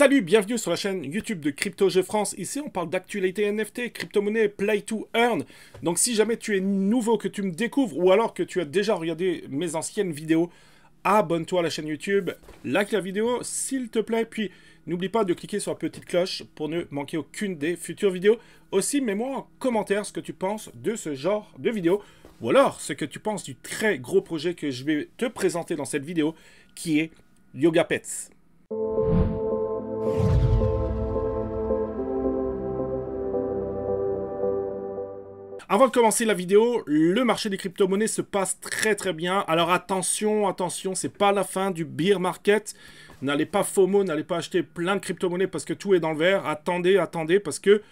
Salut, bienvenue sur la chaîne YouTube de Crypto France. Ici, on parle d'actualité NFT, crypto-monnaie, play to earn. Donc, si jamais tu es nouveau, que tu me découvres ou alors que tu as déjà regardé mes anciennes vidéos, abonne-toi à la chaîne YouTube, like la vidéo s'il te plaît, puis n'oublie pas de cliquer sur la petite cloche pour ne manquer aucune des futures vidéos. Aussi, mets-moi en commentaire ce que tu penses de ce genre de vidéo ou alors ce que tu penses du très gros projet que je vais te présenter dans cette vidéo qui est Yoga Pets. Avant de commencer la vidéo, le marché des crypto-monnaies se passe très très bien. Alors attention, attention, c'est pas la fin du beer market. N'allez pas FOMO, n'allez pas acheter plein de crypto-monnaies parce que tout est dans le vert. Attendez, attendez, parce que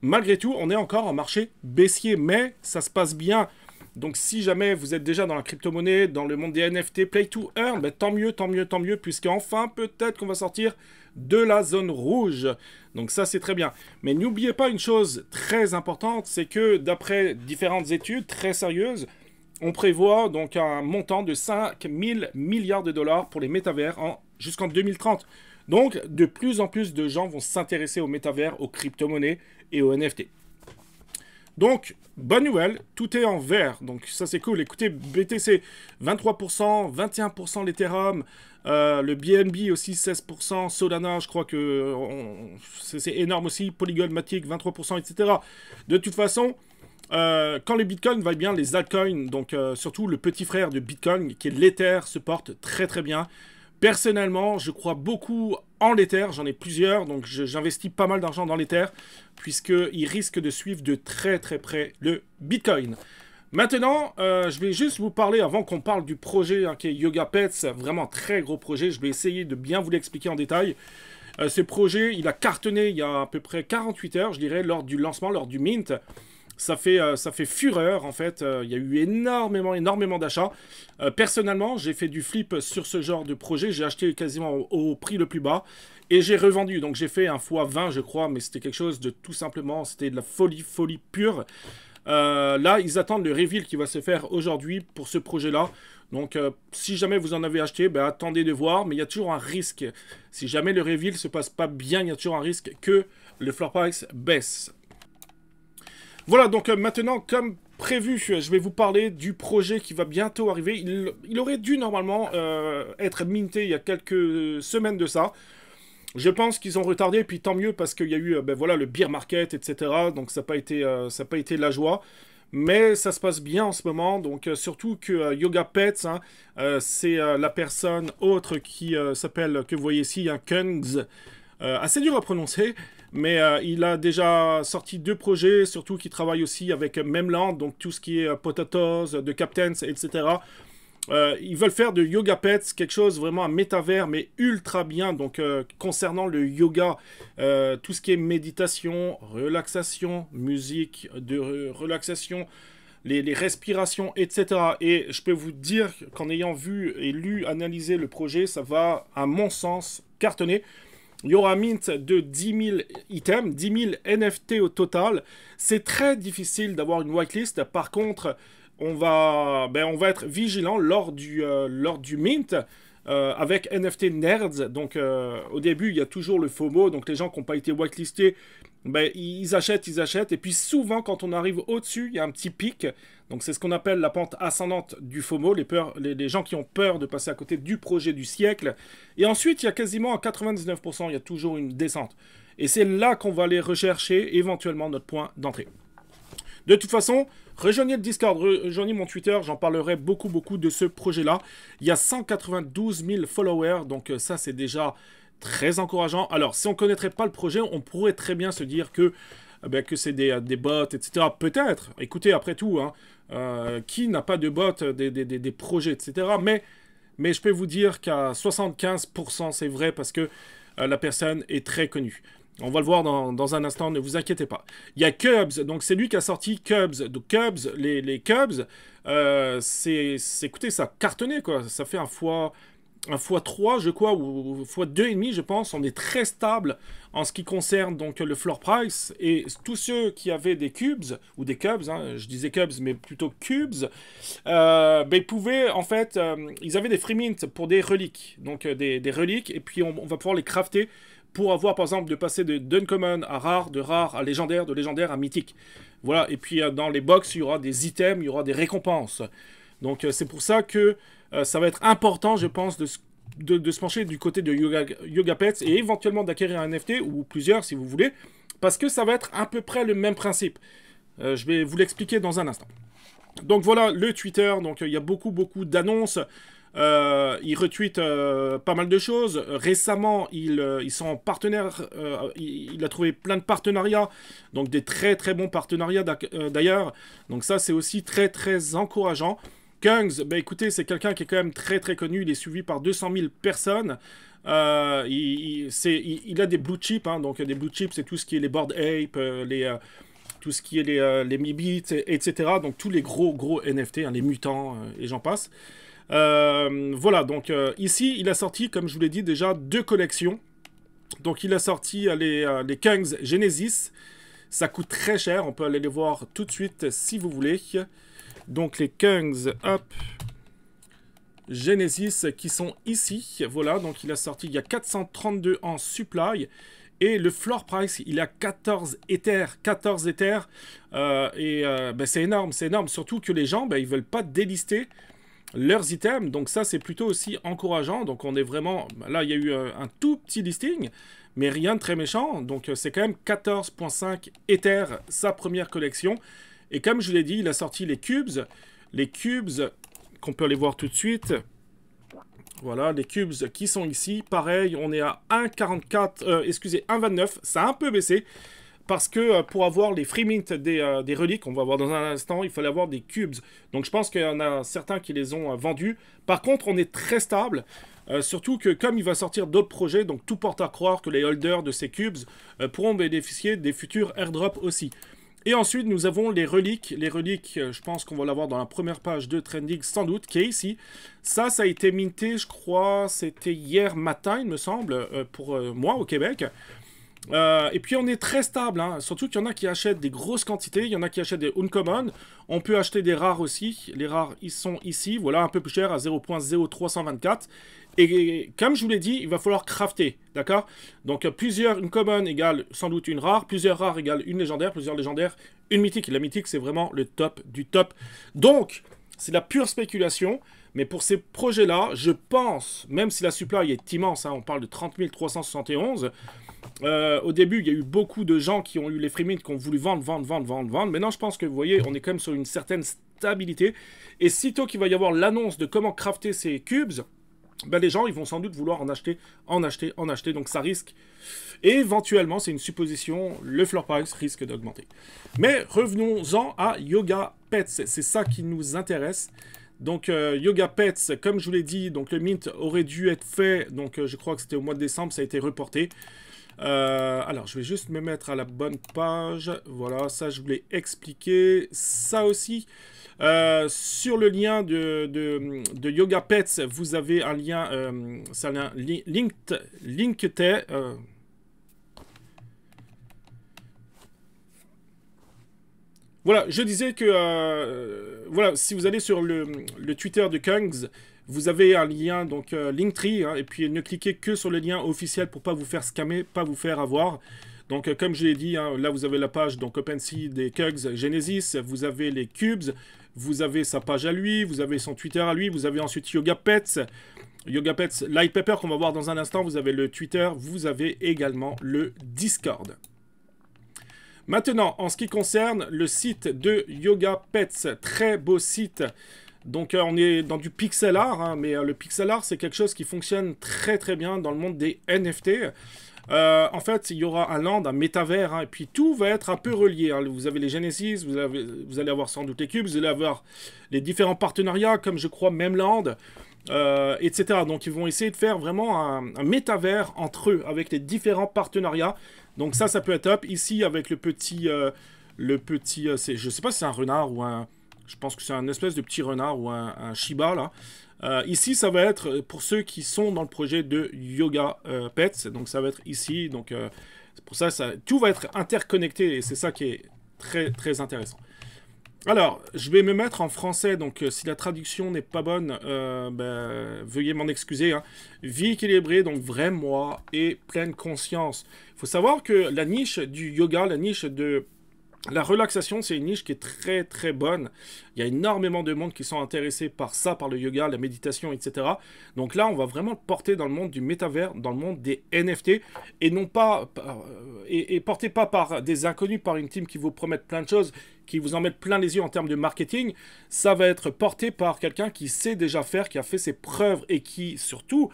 malgré tout, on est encore en marché baissier, mais ça se passe bien. Donc si jamais vous êtes déjà dans la crypto-monnaie, dans le monde des NFT, play to earn, ben, tant mieux, tant mieux, tant mieux, puisque enfin peut-être qu'on va sortir de la zone rouge. Donc ça, c'est très bien. Mais n'oubliez pas une chose très importante, c'est que d'après différentes études très sérieuses, on prévoit donc un montant de 5000 milliards de dollars pour les métavers en, jusqu'en 2030. Donc, de plus en plus de gens vont s'intéresser aux métavers, aux crypto-monnaies et aux NFT. Donc, bonne nouvelle, tout est en vert. Donc, ça, c'est cool. Écoutez, BTC, 23%, 21% l'Ethereum, euh, le BNB aussi, 16%, Solana, je crois que euh, c'est énorme aussi, Polygon, Matic, 23%, etc. De toute façon, euh, quand les bitcoins valent bien, les altcoins, donc surtout le petit frère de bitcoin qui est l'Ether, se porte très très bien. Personnellement, je crois beaucoup en l'Ether, j'en ai plusieurs, donc j'investis pas mal d'argent dans l'Ether, puisqu'il risque de suivre de très très près le Bitcoin. Maintenant, euh, je vais juste vous parler, avant qu'on parle du projet hein, qui est Yoga Pets, vraiment très gros projet, je vais essayer de bien vous l'expliquer en détail. Euh, ce projet, il a cartonné il y a à peu près 48 heures, je dirais, lors du lancement, lors du Mint. Ça fait, euh, ça fait fureur en fait. Euh, il y a eu énormément, énormément d'achats. Euh, personnellement, j'ai fait du flip sur ce genre de projet. J'ai acheté quasiment au, prix le plus bas et j'ai revendu. Donc j'ai fait un x20, je crois, mais c'était quelque chose de tout simplement, c'était de la folie, folie pure. là, ils attendent le reveal qui va se faire aujourd'hui pour ce projet-là. Donc, si jamais vous en avez acheté, ben, attendez de voir, mais il y a toujours un risque. Si jamais le reveal se passe pas bien, il y a toujours un risque que le floor price baisse. Voilà, donc euh, maintenant, comme prévu, euh, je vais vous parler du projet qui va bientôt arriver. Il, aurait dû normalement euh, être minté il y a quelques semaines de ça. Je pense qu'ils ont retardé, puis tant mieux parce qu'il y a eu ben, voilà, le beer market, etc. Donc ça n'a pas, été, pas été la joie. Mais ça se passe bien en ce moment, donc surtout que Yoga Pets, hein, c'est la personne autre qui s'appelle, que vous voyez ici, hein, un assez dur à prononcer, mais euh, il a déjà sorti deux projets, surtout qu'il travaille aussi avec Memland, donc tout ce qui est euh, Potatoes, The euh, Captains, etc. ils veulent faire de Yoga Pets quelque chose vraiment un métavers, mais ultra bien. Donc, concernant le yoga, tout ce qui est méditation, relaxation, musique de relaxation, les, les, respirations, etc. Et je peux vous dire qu'en ayant vu et lu, analysé le projet, ça va, à mon sens, cartonner. Il y aura mint de 10 000 items, 10 000 NFT au total. C'est très difficile d'avoir une whitelist. Par contre, on va, ben, on va être vigilant lors du, euh, lors du mint. Euh, avec NFT Nerds, donc euh, au début il y a toujours le FOMO, donc les gens qui n'ont pas été whitelistés, ben, ils achètent, ils achètent. Et puis souvent, quand on arrive au-dessus, il y a un petit pic. Donc c'est ce qu'on appelle la pente ascendante du FOMO, les, peurs, les, les, gens qui ont peur de passer à côté du projet du siècle. Et ensuite, il y a quasiment à 99%, il y a toujours une descente. Et c'est là qu'on va aller rechercher éventuellement notre point d'entrée. De toute façon, rejoignez le Discord, rejoignez mon Twitter, j'en parlerai beaucoup beaucoup de ce projet-là. Il y a 192 000 followers, donc euh, ça c'est déjà très encourageant. Alors, si on ne connaîtrait pas le projet, on pourrait très bien se dire que, euh, ben, que c'est des, euh, des, bots, etc. Peut-être. Écoutez, après tout, hein, euh, qui n'a pas de bots, des, projets, etc. Mais, mais je peux vous dire qu'à 75%, c'est vrai parce que la personne est très connue. On va le voir dans, un instant, ne vous inquiétez pas. Il y a Cubs, donc c'est lui qui a sorti Cubs. Donc Cubs, les, les Cubs, c'est, écoutez, ça cartonnait, quoi. Ça fait un fois x3, je crois, ou x2,5, je pense, on est très stable en ce qui concerne donc le floor price. Et tous ceux qui avaient des cubes, ou des cubes, hein, je disais cubes, mais plutôt cubes, euh, ben, ils pouvaient, en fait, euh, ils avaient des free mint pour des reliques. Donc euh, des, reliques, et puis on, on, va pouvoir les crafter pour avoir, par exemple, de passer de d'uncommon à rare, de rare à légendaire, de légendaire à mythique. Voilà, et puis dans les box, il y aura des items, il y aura des récompenses. Donc c'est pour ça que euh, ça va être important, je pense, de, se pencher du côté de Yoga, Pets et éventuellement d'acquérir un NFT ou plusieurs si vous voulez, parce que ça va être à peu près le même principe. Euh, je vais vous l'expliquer dans un instant. Donc voilà le Twitter, donc euh, il y a beaucoup beaucoup d'annonces. il retweet pas mal de choses. Récemment, il, ils il, a trouvé plein de partenariats, donc des très très bons partenariats d'ailleurs. Donc ça, c'est aussi très très encourageant. Kungs, bah écoutez, c'est quelqu'un qui est quand même très très connu, il est suivi par 200 000 personnes. Euh, il, a des blue chips, hein. donc des blue chips, c'est tout ce qui est les board ape, euh, les, euh, tout ce qui est les, les Mibits, etc. Donc tous les gros gros NFT, hein, les mutants et j'en passe. voilà, donc ici, il a sorti, comme je vous l'ai dit déjà, deux collections. Donc il a sorti les, les Kungs Genesis. Ça coûte très cher, on peut aller les voir tout de suite si vous voulez. Donc les Kungs, Up Genesis qui sont ici. Voilà, donc il a sorti il y a 432 en supply. Et le floor price, il a 14 éthers, 14 éthers, et euh, ben, c'est énorme, c'est énorme. Surtout que les gens, ils ben, ils veulent pas délister leurs items, donc ça c'est plutôt aussi encourageant. Donc on est vraiment, là il y a eu euh, un tout petit listing, mais rien de très méchant. Donc euh, c'est quand même 14.5 éthers sa première collection. Et comme je l'ai dit, il a sorti les cubes. Les cubes, qu'on peut aller voir tout de suite. Voilà, les cubes qui sont ici. Pareil, on est à 1,44, euh, excusez, 1,29. Ça a un peu baissé. Parce que euh, pour avoir les free mint euh, des, reliques, on va voir dans un instant, il fallait avoir des cubes. Donc je pense qu'il y en a certains qui les ont vendus. Par contre, on est très stable. surtout que comme il va sortir d'autres projets, donc tout porte à croire que les holders de ces cubes pourront bénéficier des futurs airdrops aussi. Et ensuite, nous avons les reliques. Les reliques, euh, je pense qu'on va l'avoir dans la première page de Trending, sans doute, qui est ici. Ça, ça a été minté, je crois, c'était hier matin, il me semble, euh, pour euh, moi, au Québec. et puis on est très stable, hein. surtout qu'il y en a qui achètent des grosses quantités, il y en a qui achètent des uncommon, on peut acheter des rares aussi, les rares ils sont ici, voilà un peu plus cher à 0.0324, et comme je vous l'ai dit, il va falloir crafter, d'accord Donc euh, plusieurs, une common égale sans doute une rare, plusieurs rares égale une légendaire, plusieurs légendaires, une mythique. La mythique, c'est vraiment le top du top. Donc, c'est la pure spéculation, mais pour ces projets-là, je pense, même si la supply est immense, hein, on parle de 30 371, euh, au début, il y a eu beaucoup de gens qui ont eu les freemint, qui ont voulu vendre, vendre, vendre, vendre, vendre. Maintenant, je pense que, vous voyez, on est quand même sur une certaine stabilité. Et sitôt qu'il va y avoir l'annonce de comment crafter ces cubes, ben, les gens ils vont sans doute vouloir en acheter, en acheter, en acheter, donc ça risque. éventuellement, c'est une supposition, le floor price risque d'augmenter. Mais revenons-en à Yoga Pets, c'est ça qui nous intéresse. Donc euh, Yoga Pets, comme je vous l'ai dit, donc le mint aurait dû être fait, donc euh, je crois que c'était au mois de décembre, ça a été reporté. Euh, alors je vais juste me mettre à la bonne page, voilà, ça je vous l'ai expliqué, ça aussi. sur le lien de, Yoga Pets, vous avez un lien, ça un lien linked, Voilà, je disais que euh, voilà, si vous allez sur le, Twitter de Kungs, vous avez un lien donc euh, Linktree hein, et puis ne cliquez que sur le lien officiel pour ne pas vous faire scammer, pas vous faire avoir. Donc euh, comme je l'ai dit, hein, là vous avez la page donc OpenSea des Kungs Genesis, vous avez les cubes, vous avez sa page à lui, vous avez son Twitter à lui, vous avez ensuite Yoga Pets, Yoga Pets Light qu'on va voir dans un instant, vous avez le Twitter, vous avez également le Discord. Maintenant, en ce qui concerne le site de Yoga Pets, très beau site. Donc euh, on est dans du pixel art, hein, mais euh, le pixel art c'est quelque chose qui fonctionne très très bien dans le monde des NFT. Euh, en fait, il y aura un land, un métavers, hein, et puis tout va être un peu relié. Hein. Vous avez les Genesis, vous, allez avoir sans doute les cubes, vous allez avoir les différents partenariats, comme je crois même land, etc. Donc ils vont essayer de faire vraiment un métavers entre eux, avec les différents partenariats. Donc ça, ça peut être top. Ici, avec le petit... Euh, le petit euh, je sais pas si c'est un renard ou un... Je pense que c'est un espèce de petit renard ou un, Shiba, là. Euh, ici, ça va être pour ceux qui sont dans le projet de Yoga Pets. Donc ça va être ici. Donc pour ça, ça, tout va être interconnecté et c'est ça qui est très, très intéressant. Alors, je vais me mettre en français, donc euh, si la traduction n'est pas bonne, euh, ben, veuillez m'en excuser. Hein. Vie équilibrée, donc vrai moi et pleine conscience. Il faut savoir que la niche du yoga, la niche de la relaxation, c'est une niche qui est très très bonne. Il y a énormément de monde qui sont intéressés par ça, par le yoga, la méditation, etc. Donc là, on va vraiment porter dans le monde du métavers, dans le monde des NFT, et non pas euh, et, porté pas par des inconnus, par une team qui vous promettent plein de choses, qui vous en mettent plein les yeux en termes de marketing. Ça va être porté par quelqu'un qui sait déjà faire, qui a fait ses preuves et qui surtout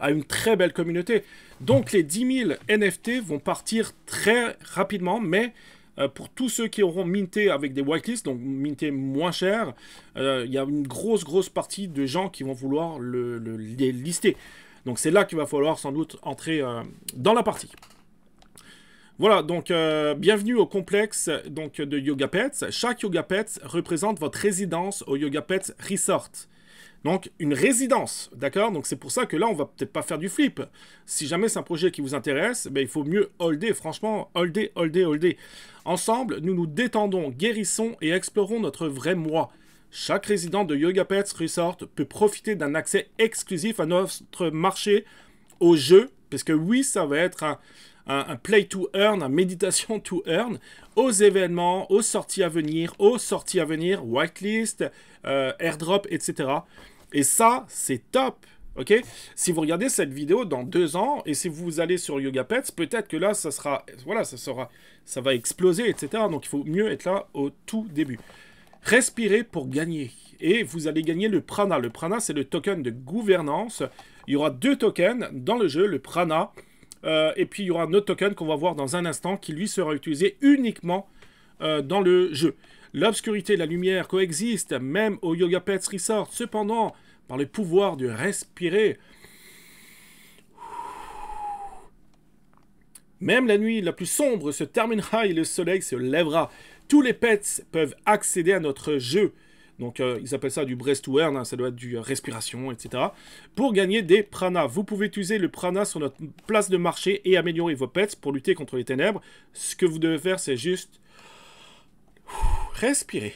a une très belle communauté. Donc les 10 000 NFT vont partir très rapidement, mais euh, pour tous ceux qui auront minté avec des whitelists, donc minté moins cher, euh, il y a une grosse, grosse partie de gens qui vont vouloir le, les lister. Donc c'est là qu'il va falloir sans doute entrer euh, dans la partie. Voilà, donc bienvenue au complexe de Yoga Pets. Chaque Yoga Pets représente votre résidence au Yoga Pets Resort. Donc une résidence, d'accord Donc c'est pour ça que là, on va peut-être pas faire du flip. Si jamais c'est un projet qui vous intéresse, ben, il faut mieux holder, franchement, holder, holder, holder. Ensemble, nous nous détendons, guérissons et explorons notre vrai moi. Chaque résident de Yoga Pets Resort peut profiter d'un accès exclusif à notre marché, au jeu, parce que oui, ça va être un, un, play to earn, un méditation to earn aux événements, aux sorties à venir, aux sorties à venir, whitelist, euh, airdrop, etc. Et ça, c'est top. Ok Si vous regardez cette vidéo dans deux ans et si vous allez sur Yoga Pets, peut-être que là, ça sera, voilà, ça sera, ça va exploser, etc. Donc il faut mieux être là au tout début. Respirez pour gagner et vous allez gagner le prana. Le prana, c'est le token de gouvernance. Il y aura deux tokens dans le jeu, le prana euh, et puis il y aura un autre token qu'on va voir dans un instant qui lui sera utilisé uniquement euh, dans le jeu. L'obscurité et la lumière coexistent, même au Yoga Pets Resort. Cependant, par le pouvoir de respirer, Même la nuit la plus sombre se terminera et le soleil se lèvera. Tous les pets peuvent accéder à notre jeu. Donc euh, ils appellent ça du breast to hein, ça doit être du euh, respiration, etc. Pour gagner des pranas. Vous pouvez utiliser le prana sur notre place de marché et améliorer vos pets pour lutter contre les ténèbres. Ce que vous devez faire, c'est juste respirer.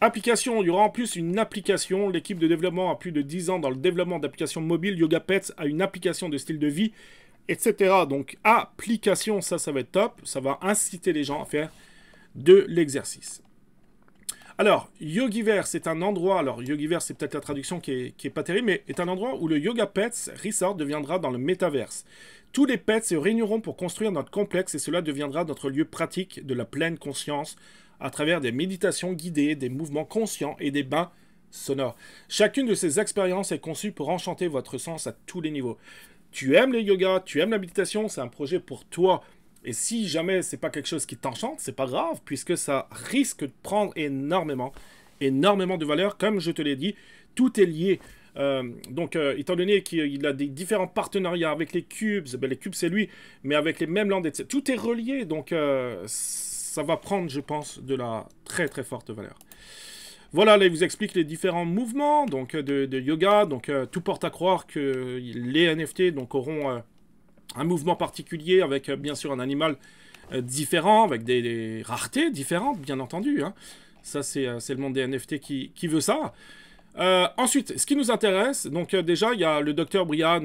Application, il y aura en plus une application. L'équipe de développement a plus de 10 ans dans le développement d'applications mobiles. Yoga Pets a une application de style de vie, etc. Donc application, ça, ça va être top. Ça va inciter les gens à faire de l'exercice. Alors, Yogiverse est un endroit, alors Yogiverse c'est peut-être la traduction qui est, pas terrible, mais est un endroit où le Yoga Pets Resort deviendra dans le métaverse. Tous les pets se réuniront pour construire notre complexe et cela deviendra notre lieu pratique de la pleine conscience à travers des méditations guidées, des mouvements conscients et des bains sonores. Chacune de ces expériences est conçue pour enchanter votre sens à tous les niveaux. Tu aimes les yoga, tu aimes la méditation, c'est un projet pour toi. Et si jamais c'est pas quelque chose qui t'enchante, c'est pas grave, puisque ça risque de prendre énormément, énormément de valeur. Comme je te l'ai dit, tout est lié. Euh, donc, euh, étant donné qu'il a des différents partenariats avec les cubes, ben, les cubes c'est lui, mais avec les mêmes landes, etc. Tout est relié, donc euh, ça va prendre, je pense, de la très très forte valeur. Voilà, là, il vous explique les différents mouvements donc, de, de yoga. Donc, tout porte à croire que les NFT donc, auront un mouvement particulier avec euh, bien sûr un animal euh, différent, avec des, raretés différentes, bien entendu. Hein. Ça, euh, c'est le monde des NFT qui, qui veut ça. ensuite, ce qui nous intéresse, donc déjà, il y a le docteur Brian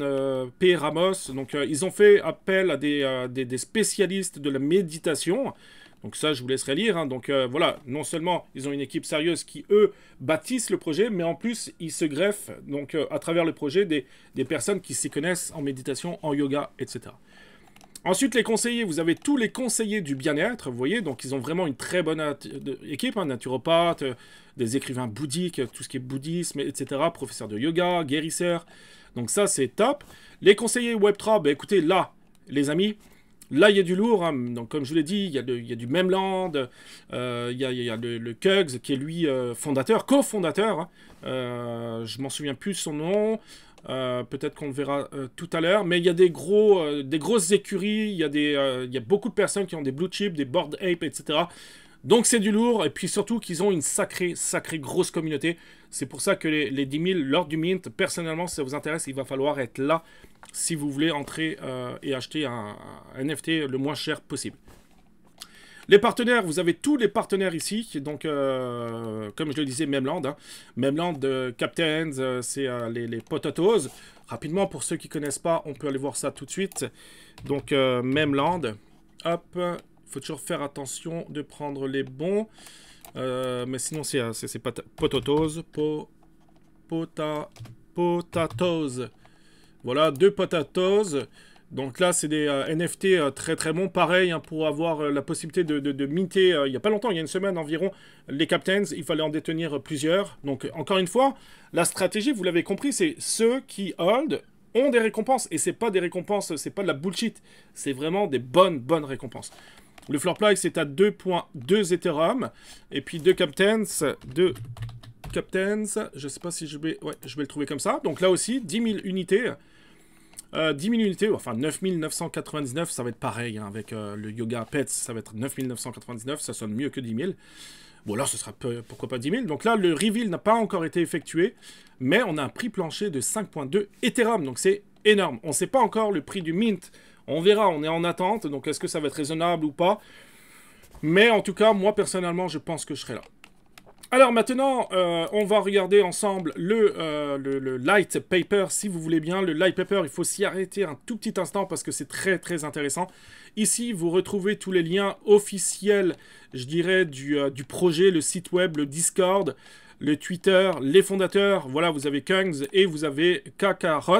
P. Ramos. Donc, ils ont fait appel à des, des, des, spécialistes de la méditation. Donc ça, je vous laisserai lire. Hein. Donc euh, voilà, non seulement ils ont une équipe sérieuse qui, eux, bâtissent le projet, mais en plus, ils se greffent donc, euh, à travers le projet des, personnes qui s'y connaissent en méditation, en yoga, etc. Ensuite, les conseillers, vous avez tous les conseillers du bien-être, vous voyez, donc ils ont vraiment une très bonne équipe, Un hein. naturopathe, euh, des écrivains bouddhiques, tout ce qui est bouddhisme, etc., professeurs de yoga, guérisseurs, donc ça c'est top. Les conseillers Webtra, ben, écoutez, là, les amis, Là, il y a du lourd. Hein. Donc, comme je vous l'ai dit, il y, a du Memland, euh, Land, il, y a, le, le qui est lui euh, fondateur, cofondateur. fondateur hein. Euh, je m'en souviens plus son nom. Euh, peut-être qu'on le verra tout à l'heure. Mais il y a des, gros, des grosses écuries. Il y, a il y a beaucoup de personnes qui ont des blue chips, des board ape, etc. Donc c'est du lourd, et puis surtout qu'ils ont une sacrée, sacrée grosse communauté. C'est pour ça que les, 10 000 lors du Mint, personnellement, si ça vous intéresse, il va falloir être là si vous voulez entrer euh, et acheter un, NFT le moins cher possible. Les partenaires, vous avez tous les partenaires ici, donc euh, comme je le disais, Memland, hein, Memland, euh, Captains, c'est les, les, Potatoes. Rapidement, pour ceux qui ne connaissent pas, on peut aller voir ça tout de suite. Donc Memland, hop, faut toujours faire attention de prendre les bons. Euh, mais sinon, c'est euh, potatoes. pota, potatoes. Voilà, deux potatoes. Donc là, c'est des euh, NFT très très bons. Pareil, hein, pour avoir la possibilité de, de, minter, il n'y a pas longtemps, il y a une semaine environ, les Captains, il fallait en détenir plusieurs. Donc encore une fois, la stratégie, vous l'avez compris, c'est ceux qui hold ont des récompenses. Et ce n'est pas des récompenses, ce n'est pas de la bullshit. C'est vraiment des bonnes, bonnes récompenses. Le floor price est à 2.2 Ethereum. Et puis 2 captains, 2 captains. Je sais pas si je vais... Ouais, je vais le trouver comme ça. Donc là aussi, 10 000 unités. 10 euh, 000 unités, enfin 9 999. ça va être pareil hein, avec euh, le yoga pets, ça va être 9 999. ça sonne mieux que 10 000. Bon, alors ce sera pourquoi pas 10 000. Donc là, le reveal n'a pas encore été effectué, mais on a un prix plancher de 5.2 Ethereum. Donc c'est énorme. On ne sait pas encore le prix du mint. On verra, on est en attente, donc est-ce que ça va être raisonnable ou pas Mais en tout cas, moi personnellement, je pense que je serai là. Alors maintenant, euh, on va regarder ensemble euh, le, light paper, si vous voulez bien. Le light paper, il faut s'y arrêter un tout petit instant parce que c'est très très intéressant. Ici, vous retrouvez tous les liens officiels, je dirais, du euh, projet, le site web, le Discord, le Twitter, les fondateurs. Voilà, vous avez Kungs et vous avez Kakarot,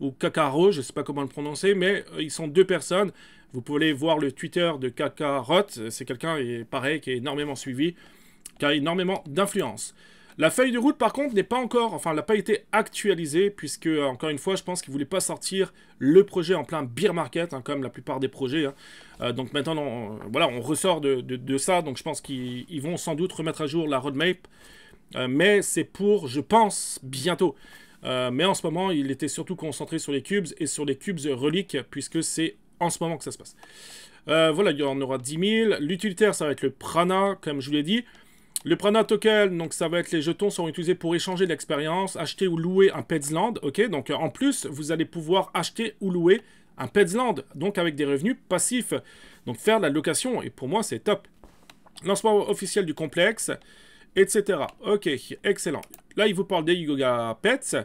ou Kakaro, je ne sais pas comment le prononcer, mais euh, ils sont deux personnes. Vous pouvez aller voir le Twitter de Kakarot, c'est quelqu'un, pareil, qui est énormément suivi, qui a énormément d'influence. La feuille de route, par contre, n'est pas encore, enfin, elle n'a pas été actualisée, puisque, euh, encore une fois, je pense qu'ils ne voulaient pas sortir le projet en plein beer market, hein, comme la plupart des projets. Hein. Euh, donc maintenant, on, voilà, on ressort de, de, ça, donc je pense qu'ils vont sans doute remettre à jour la roadmap euh, mais c'est pour, je pense, bientôt. Euh, mais en ce moment, il était surtout concentré sur les cubes et sur les cubes reliques, puisque c'est en ce moment que ça se passe. Euh, voilà, il y en aura 10 000. L'utilitaire, ça va être le prana, comme je vous l'ai dit. Le Prana Token, donc ça va être les jetons seront utilisés pour échanger l'expérience, acheter ou louer un Petsland, ok Donc en plus, vous allez pouvoir acheter ou louer un Petsland, donc avec des revenus passifs. Donc faire de la location, et pour moi c'est top. Lancement officiel du complexe, etc. Ok, excellent. Là, il vous parle des yoga pets,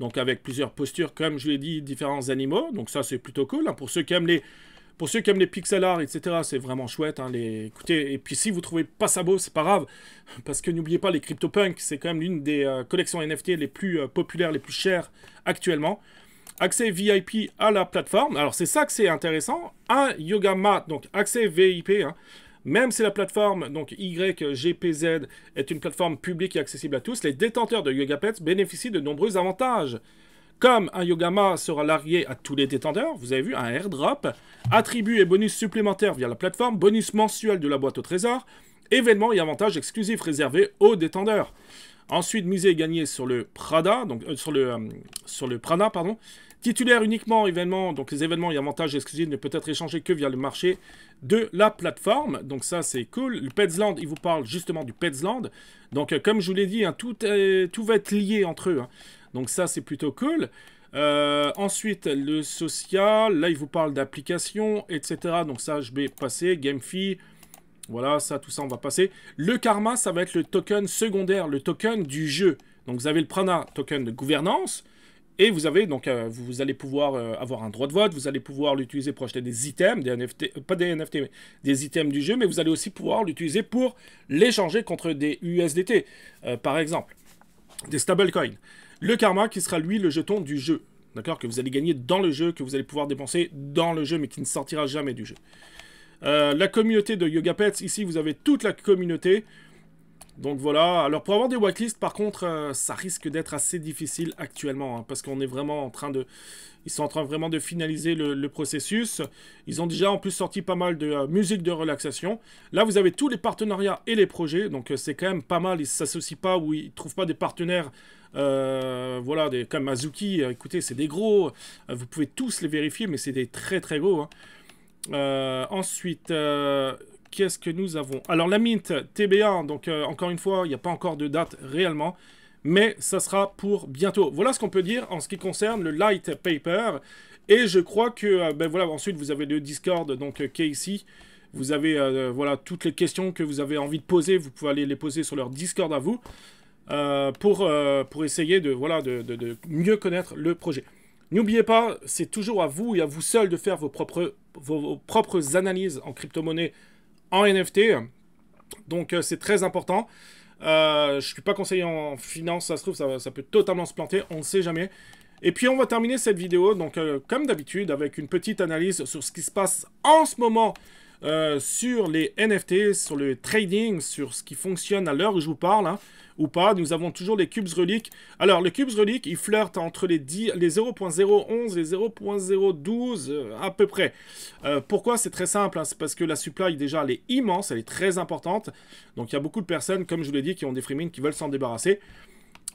donc avec plusieurs postures, comme je l'ai dit, différents animaux. Donc ça, c'est plutôt cool. Hein. Pour ceux qui aiment les... Pour ceux qui aiment les pixel art, etc., c'est vraiment chouette. Hein, les... Écoutez, et puis si vous trouvez pas ça beau, c'est pas grave. Parce que n'oubliez pas, les CryptoPunks, c'est quand même l'une des euh, collections NFT les plus euh, populaires, les plus chères actuellement. Accès VIP à la plateforme. Alors, c'est ça que c'est intéressant. Un yoga mat, donc accès VIP. Hein, même si la plateforme donc YGPZ est une plateforme publique et accessible à tous, les détenteurs de YogaPets bénéficient de nombreux avantages. Comme un Yogama sera largué à tous les détenteurs, vous avez vu, un airdrop, attributs et bonus supplémentaires via la plateforme, bonus mensuel de la boîte au trésor, événements et avantages exclusifs réservés aux détendeurs. Ensuite, musée et sur le Prada, donc euh, sur le euh, sur le Prana, pardon. Titulaire uniquement événement, donc les événements et avantages exclusifs ne peut être échangés que via le marché de la plateforme. Donc ça c'est cool. Le Petsland, il vous parle justement du Petsland. Donc euh, comme je vous l'ai dit, hein, tout, tout va être lié entre eux. Hein. Donc ça c'est plutôt cool. Euh, ensuite, le social, là il vous parle d'applications, etc. Donc ça je vais passer. GameFi, voilà, ça, tout ça, on va passer. Le karma, ça va être le token secondaire, le token du jeu. Donc, vous avez le prana, token de gouvernance. Et vous avez donc euh, vous allez pouvoir euh, avoir un droit de vote, vous allez pouvoir l'utiliser pour acheter des items, des NFT, euh, pas des NFT, des items du jeu, mais vous allez aussi pouvoir l'utiliser pour l'échanger contre des USDT, par exemple, des stable stablecoins. Le karma qui sera lui le jeton du jeu, d'accord, que vous allez gagner dans le jeu, que vous allez pouvoir dépenser dans le jeu, mais qui ne sortira jamais du jeu. la communauté de Yoga Pets, ici vous avez toute la communauté donc voilà, alors pour avoir des whitelists, par contre, euh, ça risque d'être assez difficile actuellement, hein, parce qu'on est vraiment en train de... Ils sont en train vraiment de finaliser le, processus. Ils ont déjà en plus sorti pas mal de euh, musique de relaxation. Là, vous avez tous les partenariats et les projets, donc euh, c'est quand même pas mal. Ils ne s'associent pas ou ils ne trouvent pas des partenaires, voilà, des, comme Azuki. écoutez, c'est des gros. vous pouvez tous les vérifier, mais c'est des très très gros. Hein. ensuite qu'est-ce que nous avons Alors la Mint TBA. donc euh, encore une fois, il n'y a pas encore de date réellement, mais ça sera pour bientôt. Voilà ce qu'on peut dire en ce qui concerne le Light Paper. Et je crois que, euh, ben voilà, ensuite vous avez le Discord, donc qui est ici. Vous avez, euh, voilà, toutes les questions que vous avez envie de poser, vous pouvez aller les poser sur leur Discord à vous. pour, pour essayer de, voilà, de, de, mieux connaître le projet. N'oubliez pas, c'est toujours à vous et à vous seul de faire vos propres, vos, vos propres analyses en crypto-monnaie en NFT. Donc euh, c'est très important. Euh, je ne suis pas conseiller en finance, ça se trouve, ça, peut totalement se planter, on ne sait jamais. Et puis on va terminer cette vidéo, donc euh, comme d'habitude, avec une petite analyse sur ce qui se passe en ce moment euh, sur les NFT, sur le trading, sur ce qui fonctionne à l'heure où je vous parle, hein, ou pas. Nous avons toujours les cubes reliques. Alors, les cubes reliques, ils flirtent entre les, les 0.011 et 0.012 euh, à peu près. Euh, pourquoi C'est très simple. Hein, c'est parce que la supply, déjà, elle est immense, elle est très importante. Donc, il y a beaucoup de personnes, comme je vous l'ai dit, qui ont des freemines, qui veulent s'en débarrasser.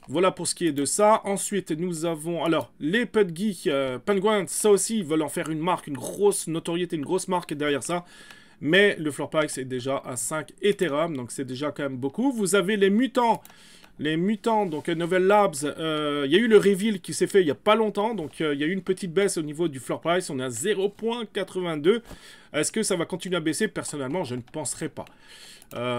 Voilà pour ce qui est de ça. Ensuite, nous avons... Alors, les Pudgy, Penguins, ça aussi, ils veulent en faire une marque, une grosse notoriété, une grosse marque derrière ça mais le floor price est déjà à 5 Ethereum, donc c'est déjà quand même beaucoup. Vous avez les mutants les mutants, donc euh, Novel Labs, euh, il y a eu le reveal qui s'est fait il n'y a pas longtemps, donc euh, il y a eu une petite baisse au niveau du floor price, on est à 0.82. Est-ce que ça va continuer à baisser Personnellement, je ne penserai pas.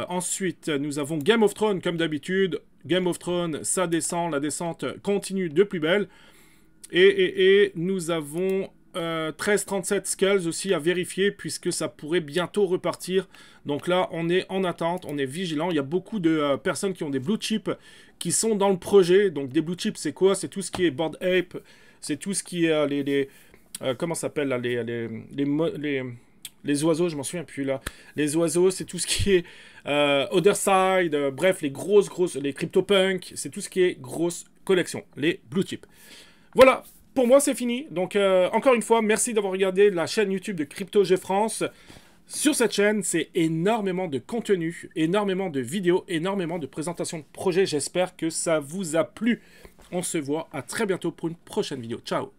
ensuite, nous avons Game of Thrones, comme d'habitude. Game of Thrones, ça descend, la descente continue de plus belle. Et, et, et nous avons 1337 euh, Skulls aussi à vérifier puisque ça pourrait bientôt repartir. Donc là, on est en attente, on est vigilant. Il y a beaucoup de euh, personnes qui ont des blue chips qui sont dans le projet. Donc des blue chips, c'est quoi C'est tout ce qui est Board Ape, c'est tout ce qui est euh, les... comment s'appelle les, les, les, oiseaux, je m'en souviens plus là. Les oiseaux, c'est tout ce qui est Other Side, bref, les grosses, grosses, les punk, c'est tout ce qui est grosse collection, les blue chips. Voilà, pour moi, c'est fini. Donc, euh, encore une fois, merci d'avoir regardé la chaîne YouTube de Crypto France. Sur cette chaîne, c'est énormément de contenu, énormément de vidéos, énormément de présentations de projets. J'espère que ça vous a plu. On se voit à très bientôt pour une prochaine vidéo. Ciao